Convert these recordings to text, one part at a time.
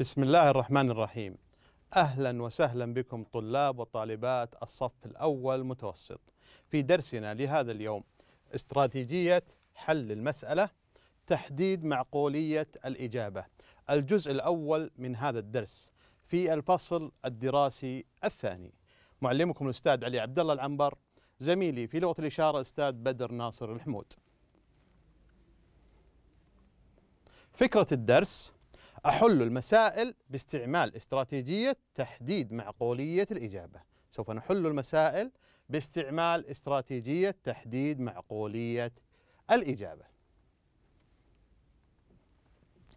بسم الله الرحمن الرحيم اهلا وسهلا بكم طلاب وطالبات الصف الاول متوسط في درسنا لهذا اليوم استراتيجيه حل المساله تحديد معقوليه الاجابه الجزء الاول من هذا الدرس في الفصل الدراسي الثاني معلمكم الاستاذ علي عبد الله العنبر زميلي في لغه الاشاره الاستاذ بدر ناصر الحمود فكره الدرس أحل المسائل باستعمال استراتيجية تحديد معقولية الإجابة سوف نحل المسائل باستعمال استراتيجية تحديد معقولية الإجابة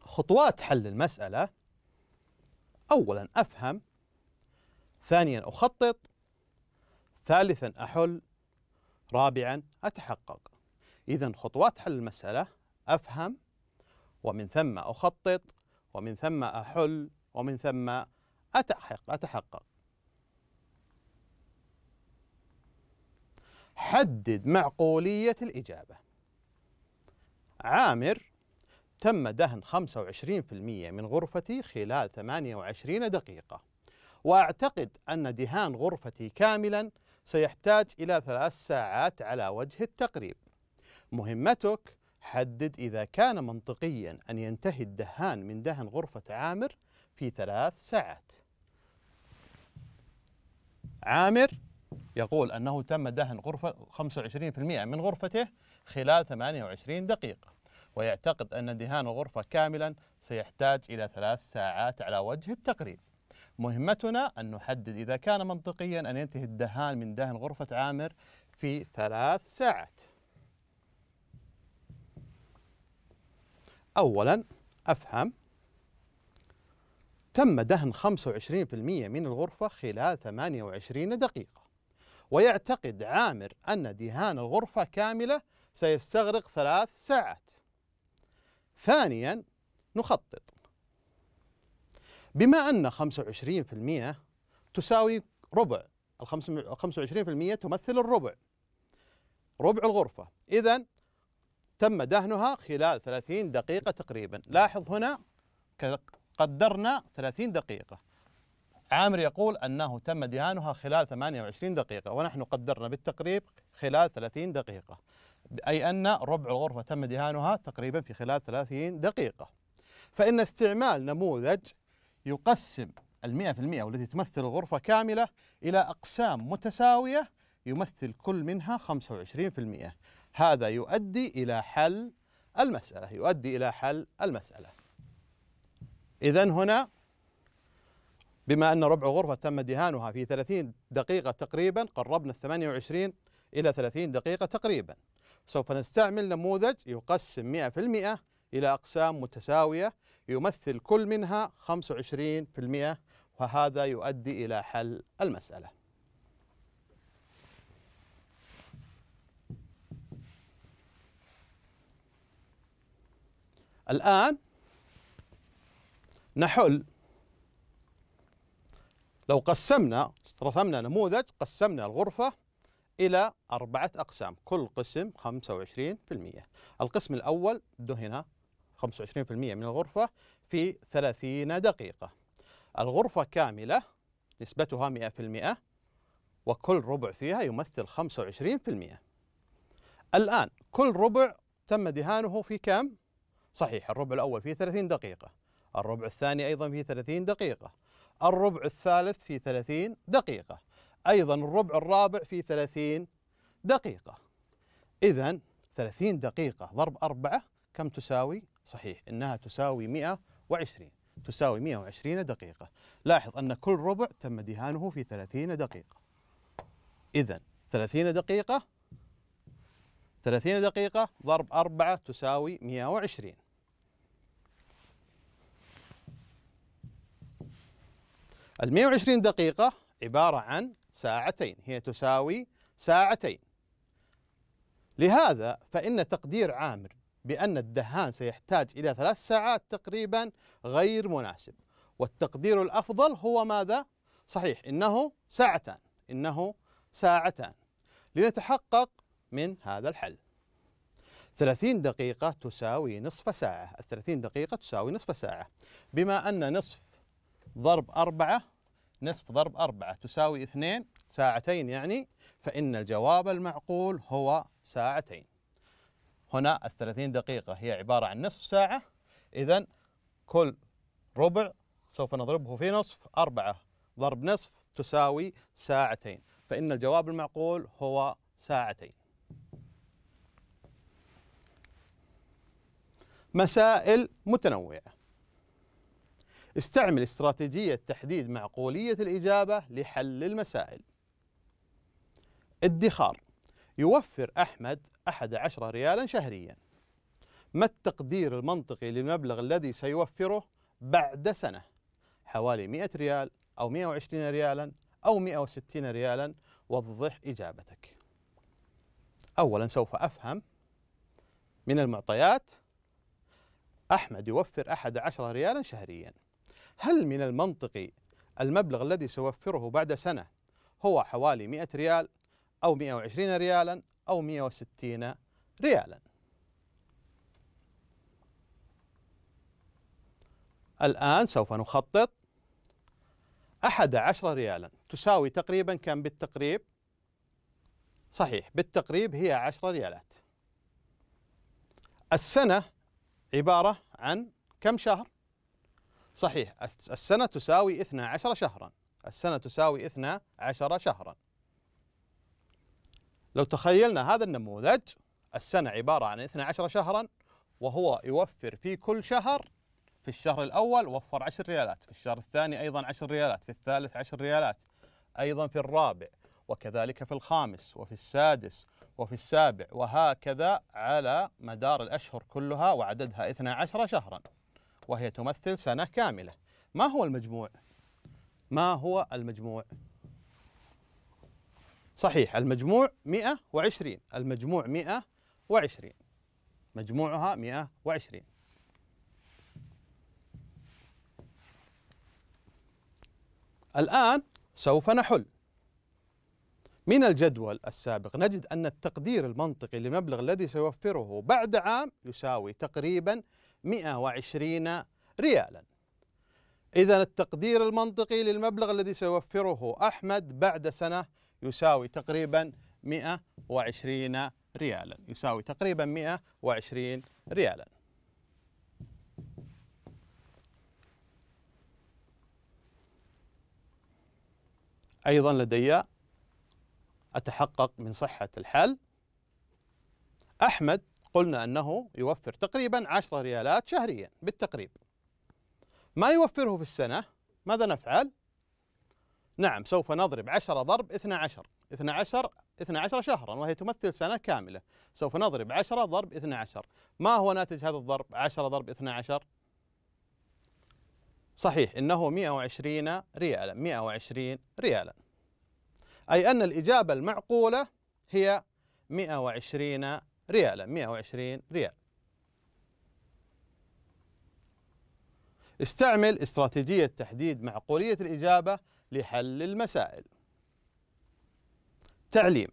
خطوات حل المسألة أولا أفهم ثانيا أخطط ثالثا أحل رابعا أتحقق إذا خطوات حل المسألة أفهم ومن ثم أخطط ومن ثم أحل ومن ثم أتحق أتحقق حدد معقولية الإجابة عامر تم دهن 25% من غرفتي خلال 28 دقيقة وأعتقد أن دهان غرفتي كاملا سيحتاج إلى ثلاث ساعات على وجه التقريب مهمتك حدد إذا كان منطقيا أن ينتهي الدهان من دهن غرفة عامر في ثلاث ساعات عامر يقول أنه تم دهن غرفة 25% من غرفته خلال 28 دقيقة ويعتقد أن دهان الغرفة كاملا سيحتاج إلى ثلاث ساعات على وجه التقريب مهمتنا أن نحدد إذا كان منطقيا أن ينتهي الدهان من دهن غرفة عامر في ثلاث ساعات أولا أفهم تم دهن 25% من الغرفة خلال 28 دقيقة ويعتقد عامر أن دهان الغرفة كاملة سيستغرق ثلاث ساعات ثانيا نخطط بما أن 25% تساوي ربع 25% تمثل الربع ربع الغرفة إذا تم دهنها خلال 30 دقيقة تقريبا لاحظ هنا قدرنا 30 دقيقة عامر يقول أنه تم دهانها خلال 28 دقيقة ونحن قدرنا بالتقريب خلال 30 دقيقة أي أن ربع الغرفة تم دهانها تقريبا في خلال 30 دقيقة فإن استعمال نموذج يقسم المئة في المئة والتي تمثل الغرفة كاملة إلى أقسام متساوية يمثل كل منها 25% هذا يؤدي إلى حل المسألة يؤدي إلى حل المسألة إذا هنا بما أن ربع غرفة تم دهانها في 30 دقيقة تقريبا قربنا ال 28 إلى 30 دقيقة تقريبا سوف نستعمل نموذج يقسم 100% إلى أقسام متساوية يمثل كل منها 25% وهذا يؤدي إلى حل المسألة الآن نحل لو قسمنا رسمنا نموذج قسمنا الغرفة إلى أربعة أقسام كل قسم 25% القسم الأول دهن 25% من الغرفة في 30 دقيقة الغرفة كاملة نسبتها 100% وكل ربع فيها يمثل 25% الآن كل ربع تم دهانه في كم؟ صحيح الربع الأول فيه 30 دقيقة الربع الثاني أيضا فيه 30 دقيقة الربع الثالث في 30 دقيقة أيضا الربع الرابع في 30 دقيقة إذا 30 دقيقة ضرب أربعة كم تساوي؟ صحيح إنها تساوي 120 تساوي 120 دقيقة لاحظ أن كل ربع تم دهانه في 30 دقيقة إذا 30 دقيقة 30 دقيقة ضرب 4 تساوي 120 ال 120 دقيقة عبارة عن ساعتين هي تساوي ساعتين لهذا فإن تقدير عامر بأن الدهان سيحتاج إلى ثلاث ساعات تقريبا غير مناسب والتقدير الأفضل هو ماذا؟ صحيح إنه ساعتان إنه ساعتان لنتحقق من هذا الحل 30 دقيقة تساوي نصف ساعة ال 30 دقيقة تساوي نصف ساعة بما أن نصف ضرب أربعة نصف ضرب أربعة تساوي اثنين ساعتين يعني فإن الجواب المعقول هو ساعتين هنا الثلاثين دقيقة هي عبارة عن نصف ساعة إذا كل ربع سوف نضربه في نصف أربعة ضرب نصف تساوي ساعتين فإن الجواب المعقول هو ساعتين مسائل متنوعة استعمل استراتيجية تحديد معقولية الإجابة لحل المسائل ادخار يوفر أحمد أحد عشر ريالا شهريا ما التقدير المنطقي للمبلغ الذي سيوفره بعد سنة حوالي 100 ريال أو 120 ريالا أو 160 ريالا وضح إجابتك أولا سوف أفهم من المعطيات أحمد يوفر أحد عشر ريالا شهريا هل من المنطقي المبلغ الذي سوفره بعد سنة هو حوالي 100 ريال أو 120 ريالا أو 160 ريالا الآن سوف نخطط أحد عشر ريالا تساوي تقريبا كم بالتقريب صحيح بالتقريب هي عشر ريالات السنة عبارة عن كم شهر؟ صحيح السنة تساوي 12 شهرا السنة تساوي 12 شهرا لو تخيلنا هذا النموذج السنة عبارة عن 12 شهرا وهو يوفر في كل شهر في الشهر الأول وفر 10 ريالات في الشهر الثاني أيضا 10 ريالات في الثالث 10 ريالات أيضا في الرابع وكذلك في الخامس وفي السادس وفي السابع وهكذا على مدار الأشهر كلها وعددها 12 شهرا وهي تمثل سنة كاملة ما هو المجموع؟ ما هو المجموع؟ صحيح المجموع 120 المجموع 120 مجموعها 120 الآن سوف نحل من الجدول السابق نجد أن التقدير المنطقي للمبلغ الذي سيوفره بعد عام يساوي تقريبا 120 ريالا إذا التقدير المنطقي للمبلغ الذي سيوفره أحمد بعد سنة يساوي تقريبا 120 ريالا يساوي تقريبا 120 ريالا أيضا لدي أتحقق من صحة الحل أحمد قلنا أنه يوفر تقريبا 10 ريالات شهريا بالتقريب ما يوفره في السنة ماذا نفعل؟ نعم سوف نضرب 10 ضرب 12 12 12 شهرا وهي تمثل سنة كاملة سوف نضرب 10 ضرب 12 ما هو ناتج هذا الضرب 10 ضرب 12 صحيح إنه 120 ريالا 120 ريالا أي أن الإجابة المعقولة هي 120 ريالا 120 ريال استعمل استراتيجية تحديد معقولية الإجابة لحل المسائل تعليم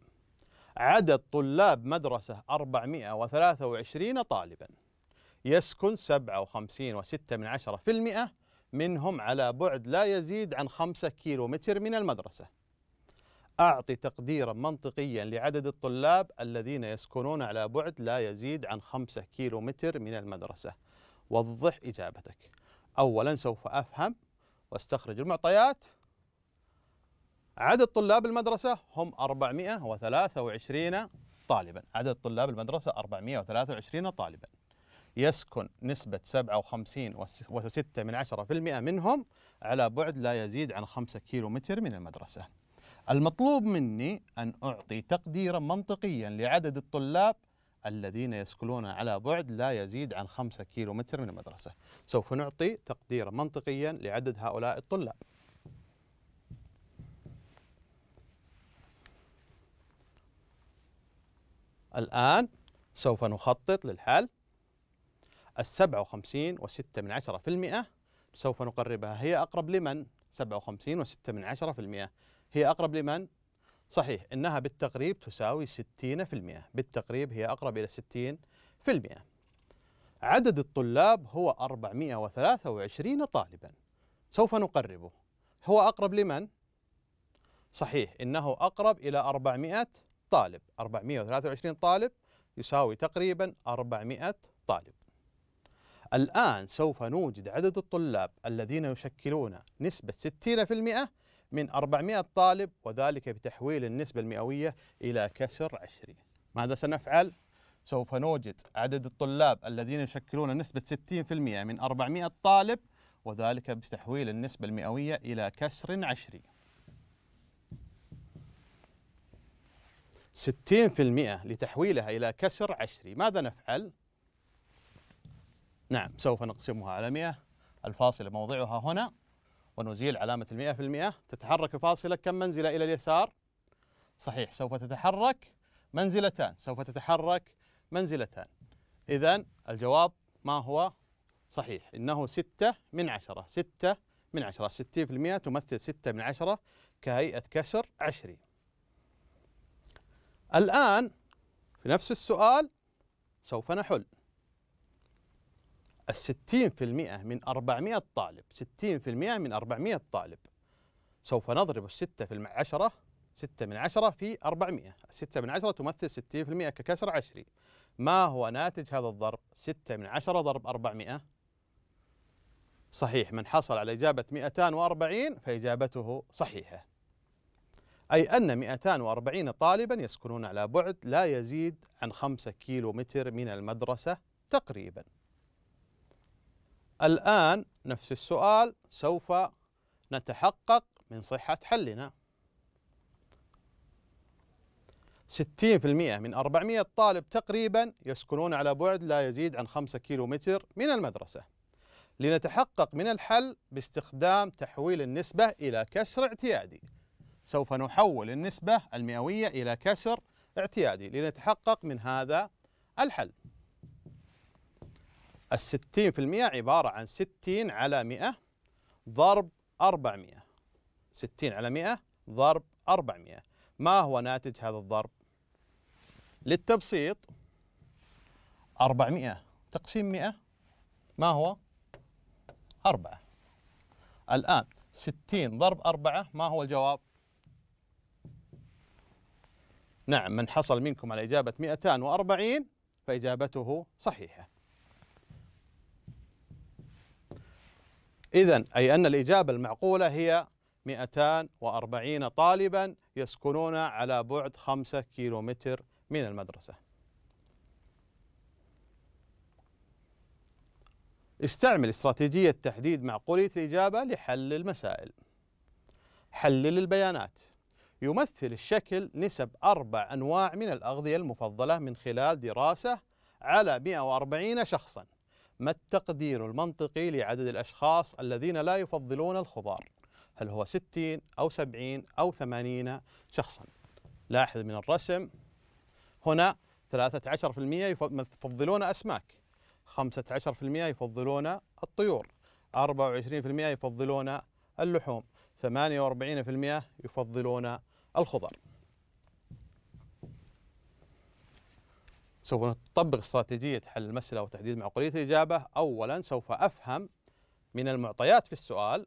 عدد طلاب مدرسة 423 طالبا يسكن 57.6% منهم على بعد لا يزيد عن 5 كيلومتر من المدرسة أعطي تقديرا منطقيا لعدد الطلاب الذين يسكنون على بعد لا يزيد عن خمسة كيلو متر من المدرسة وضح إجابتك أولا سوف أفهم واستخرج المعطيات عدد طلاب المدرسة هم 423 طالبا عدد طلاب المدرسة 423 طالبا يسكن نسبة 57.6% منهم على بعد لا يزيد عن 5 كيلو متر من المدرسة المطلوب مني أن أعطي تقديرا منطقيا لعدد الطلاب الذين يسكنون على بعد لا يزيد عن خمسة كيلو متر من المدرسة سوف نعطي تقديرا منطقيا لعدد هؤلاء الطلاب الآن سوف نخطط للحل السبعة وخمسين وستة من عشرة في المئة سوف نقربها هي أقرب لمن؟ سبعة وخمسين وستة من عشرة في المئة هي أقرب لمن؟ صحيح أنها بالتقريب تساوي 60% بالتقريب هي أقرب إلى 60% عدد الطلاب هو 423 طالبا سوف نقربه هو أقرب لمن؟ صحيح إنه أقرب إلى 400 طالب 423 طالب يساوي تقريبا 400 طالب الآن سوف نوجد عدد الطلاب الذين يشكلون نسبة 60% من 400 طالب وذلك بتحويل النسبة المئوية إلى كسر 20 ماذا سنفعل؟ سوف نوجد عدد الطلاب الذين يشكلون نسبة 60% من 400 طالب وذلك بتحويل النسبة المئوية إلى كسر 20 60% لتحويلها إلى كسر 20 ماذا نفعل؟ نعم سوف نقسمها على 100 الفاصلة موضعها هنا ونزيل علامة المئة في المئة تتحرك الفاصلة كم منزلة إلى اليسار؟ صحيح سوف تتحرك منزلتان سوف تتحرك منزلتان إذا الجواب ما هو صحيح إنه ستة من عشرة ستة من عشرة ستين في المئة تمثل ستة من عشرة كهيئة كسر عشري الآن في نفس السؤال سوف نحل الستين في المئة من أربعمائة طالب ستين في المئة من أربعمائة طالب سوف نضرب الستة في العشرة ستة من عشرة في أربعمائة ستة من عشرة تمثل ستين في المئة ككسر عشري ما هو ناتج هذا الضرب ستة من عشرة ضرب أربعمائة صحيح من حصل على إجابة 240 فإجابته صحيحة أي أن 240 طالبا يسكنون على بعد لا يزيد عن 5 كيلو متر من المدرسة تقريباً الآن نفس السؤال سوف نتحقق من صحة حلنا 60% من 400 طالب تقريبا يسكنون على بعد لا يزيد عن 5 كيلومتر من المدرسة لنتحقق من الحل باستخدام تحويل النسبة إلى كسر اعتيادي سوف نحول النسبة المئوية إلى كسر اعتيادي لنتحقق من هذا الحل الستين في المئة عبارة عن ستين على مئة ضرب أربعمئة ستين على مئة ضرب أربعمئة ما هو ناتج هذا الضرب؟ للتبسيط أربعمئة تقسيم مئة ما هو؟ أربعة الآن ستين ضرب أربعة ما هو الجواب؟ نعم من حصل منكم على إجابة مئتان وأربعين فإجابته صحيحة إذا أي أن الإجابة المعقولة هي 240 طالبا يسكنون على بعد 5 كيلومتر من المدرسة استعمل استراتيجية تحديد معقولية الإجابة لحل المسائل حلل البيانات يمثل الشكل نسب أربع أنواع من الأغذية المفضلة من خلال دراسة على 140 شخصاً ما التقدير المنطقي لعدد الأشخاص الذين لا يفضلون الخضار؟ هل هو 60 أو 70 أو 80 شخصا؟ لاحظ من الرسم هنا 13% يفضلون أسماك 15% يفضلون الطيور 24% يفضلون اللحوم 48% يفضلون الخضر سوف نطبق استراتيجية حل المسألة وتحديد معقولية الإجابة أولا سوف أفهم من المعطيات في السؤال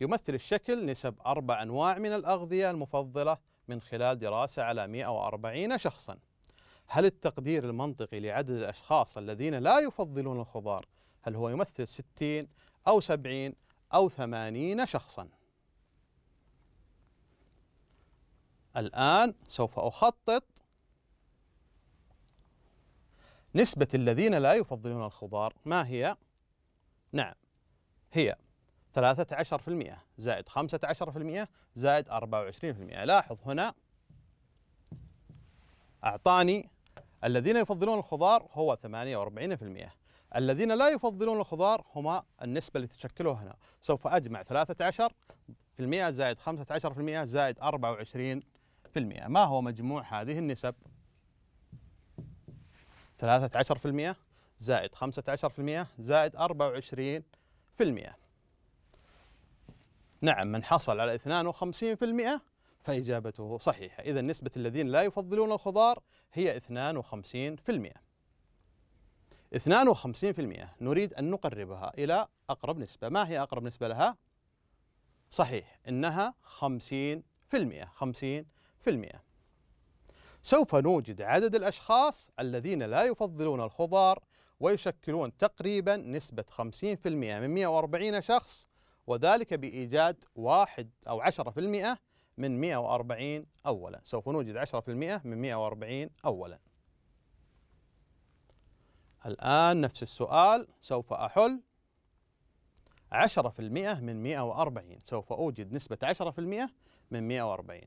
يمثل الشكل نسب أربع أنواع من الأغذية المفضلة من خلال دراسة على 140 شخصا هل التقدير المنطقي لعدد الأشخاص الذين لا يفضلون الخضار هل هو يمثل 60 أو 70 أو 80 شخصا الآن سوف أخطط نسبة الذين لا يفضلون الخضار ما هي؟ نعم هي 13% زائد 15% زائد 24% لاحظ هنا أعطاني الذين يفضلون الخضار هو 48% الذين لا يفضلون الخضار هما النسبة التي تشكلوها هنا سوف أجمع 13% زائد 15% زائد 24% ما هو مجموع هذه النسب؟ 13% زائد 15% زائد 24% نعم من حصل على 52% فإجابته صحيحة إذا نسبة الذين لا يفضلون الخضار هي 52% 52% نريد أن نقربها إلى أقرب نسبة ما هي أقرب نسبة لها؟ صحيح إنها 50% 50% سوف نوجد عدد الأشخاص الذين لا يفضلون الخضار ويشكلون تقريبا نسبة 50% من 140 شخص وذلك بإيجاد واحد أو 10% من 140 أولا سوف نوجد 10% من 140 أولا الآن نفس السؤال سوف أحل 10% من 140 سوف أوجد نسبة 10% من 140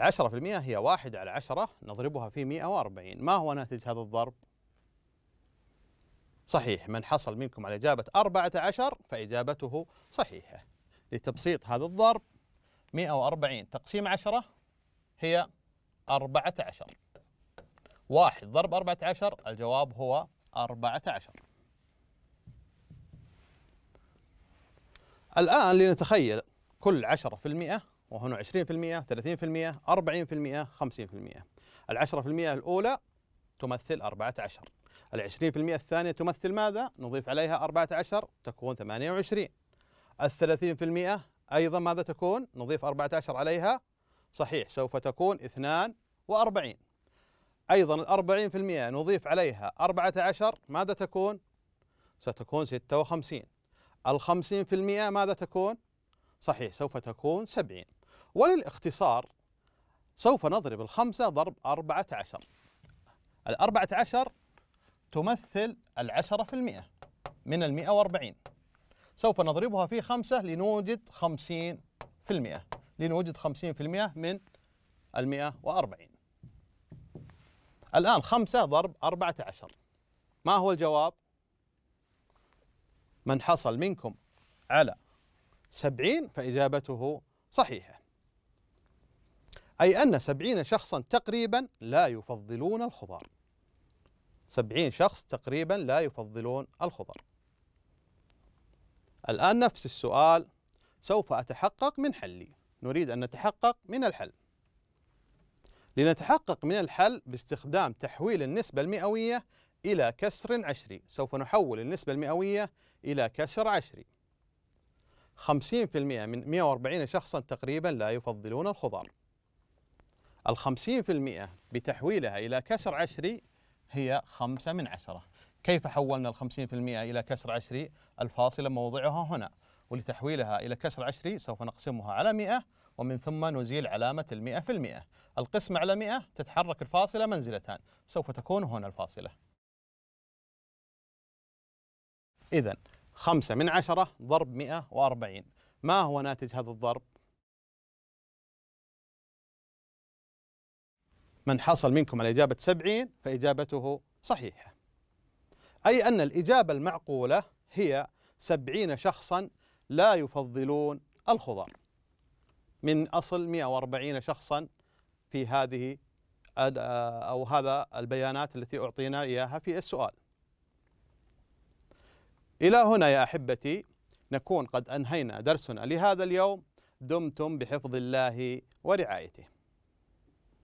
ال10% هي 1 على 10 نضربها في 140 ما هو ناتج هذا الضرب؟ صحيح من حصل منكم على إجابة 14 فإجابته صحيحة لتبسيط هذا الضرب 140 تقسيم 10 هي 14 1 ضرب 14 الجواب هو 14 الآن لنتخيل كل 10% وهنا 20% 30% 40% 50% العشرة في المئة الأولى تمثل 14 العشرين في المئة الثانية تمثل ماذا؟ نضيف عليها 14 تكون 28 الثلاثين في المئة أيضا ماذا تكون؟ نضيف 14 عليها صحيح سوف تكون 42 أيضا الأربعين في المئة نضيف عليها 14 ماذا تكون؟ ستكون 56 الخمسين في المئة ماذا تكون؟ صحيح سوف تكون 70 وللاختصار سوف نضرب الخمسة ضرب أربعة عشر الأربعة عشر تمثل العشرة في المئة من المئة واربعين سوف نضربها في خمسة لنوجد خمسين في المئة لنوجد خمسين في المئة من المئة واربعين الآن خمسة ضرب أربعة عشر ما هو الجواب؟ من حصل منكم على سبعين فإجابته صحيحة أي أن سبعين شخصا تقريبا لا يفضلون الخضار سبعين شخص تقريبا لا يفضلون الخضار الآن نفس السؤال سوف أتحقق من حلي نريد أن نتحقق من الحل لنتحقق من الحل باستخدام تحويل النسبة المئوية إلى كسر عشري سوف نحول النسبة المئوية إلى كسر عشري 50% من 140 شخصا تقريبا لا يفضلون الخضار الخمسين في المئة بتحويلها إلى كسر عشري هي خمسة من عشرة كيف حولنا الخمسين في المئة إلى كسر عشري الفاصلة موضعها هنا ولتحويلها إلى كسر عشري سوف نقسمها على مئة ومن ثم نزيل علامة المئة في المئة القسمة على مئة تتحرك الفاصلة منزلتان سوف تكون هنا الفاصلة إذا خمسة من عشرة ضرب مئة وأربعين ما هو ناتج هذا الضرب؟ من حصل منكم على إجابة سبعين فإجابته صحيحة أي أن الإجابة المعقولة هي سبعين شخصا لا يفضلون الخضار من أصل 140 شخصا في هذه آه، أو هذا البيانات التي أعطينا إياها في السؤال إلى هنا يا أحبتي نكون قد أنهينا درسنا لهذا اليوم دمتم بحفظ الله ورعايته